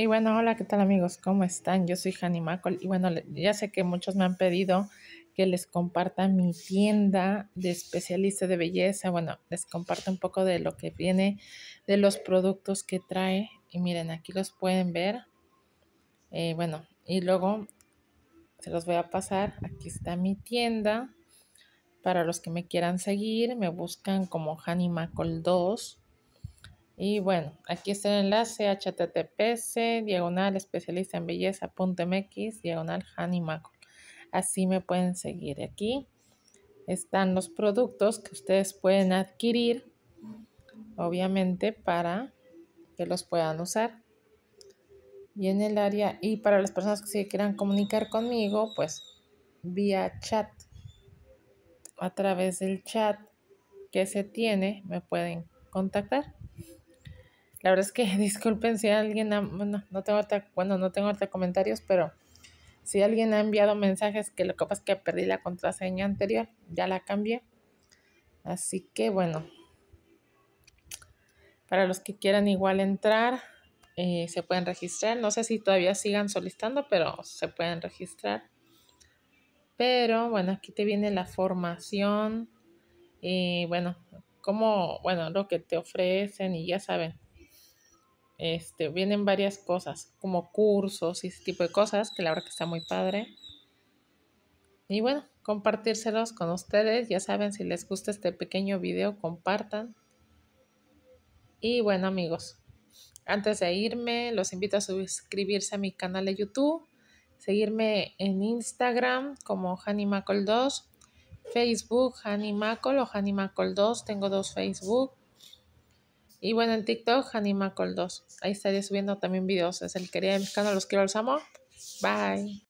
Y bueno, hola, ¿qué tal amigos? ¿Cómo están? Yo soy Hanny Macol y bueno, ya sé que muchos me han pedido que les comparta mi tienda de especialista de belleza. Bueno, les comparto un poco de lo que viene, de los productos que trae. Y miren, aquí los pueden ver. Y eh, bueno, y luego se los voy a pasar. Aquí está mi tienda. Para los que me quieran seguir, me buscan como Hanny Macol 2 y bueno, aquí está el enlace https diagonal especialista en belleza mx diagonal Honey Así me pueden seguir. Aquí están los productos que ustedes pueden adquirir, obviamente para que los puedan usar. Y en el área, y para las personas que se quieran comunicar conmigo, pues vía chat, a través del chat que se tiene, me pueden contactar. La verdad es que disculpen si alguien, ha, bueno, no tengo otra, no tengo comentarios, pero si alguien ha enviado mensajes que lo que pasa es que perdí la contraseña anterior, ya la cambié. Así que bueno, para los que quieran igual entrar, eh, se pueden registrar. No sé si todavía sigan solicitando, pero se pueden registrar. Pero bueno, aquí te viene la formación y bueno, como, bueno, lo que te ofrecen y ya saben, este, vienen varias cosas, como cursos y ese tipo de cosas, que la verdad que está muy padre. Y bueno, compartírselos con ustedes. Ya saben, si les gusta este pequeño video, compartan. Y bueno, amigos, antes de irme, los invito a suscribirse a mi canal de YouTube, seguirme en Instagram como Hanimacol2, Facebook Hanimacol o Hanimacol2. Tengo dos Facebook y bueno, en TikTok, Hanima Col 2. Ahí estaré subiendo también videos. Es el querido mi canal. los quiero, los amo. Bye.